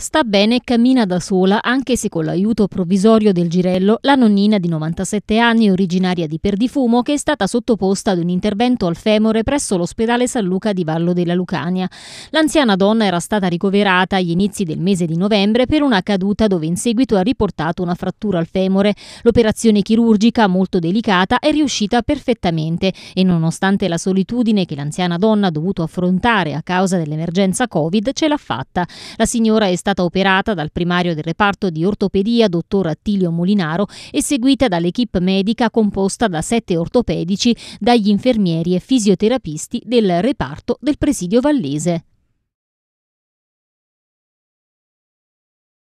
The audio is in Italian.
Sta bene e cammina da sola, anche se con l'aiuto provvisorio del girello, la nonnina di 97 anni, originaria di Perdifumo, che è stata sottoposta ad un intervento al femore presso l'ospedale San Luca di Vallo della Lucania. L'anziana donna era stata ricoverata agli inizi del mese di novembre per una caduta dove in seguito ha riportato una frattura al femore. L'operazione chirurgica, molto delicata, è riuscita perfettamente e nonostante la solitudine che l'anziana donna ha dovuto affrontare a causa dell'emergenza Covid, ce l'ha fatta. La signora è stata stata operata dal primario del reparto di ortopedia, dottor Attilio Molinaro, e seguita dall'equipe medica composta da sette ortopedici, dagli infermieri e fisioterapisti del reparto del presidio vallese.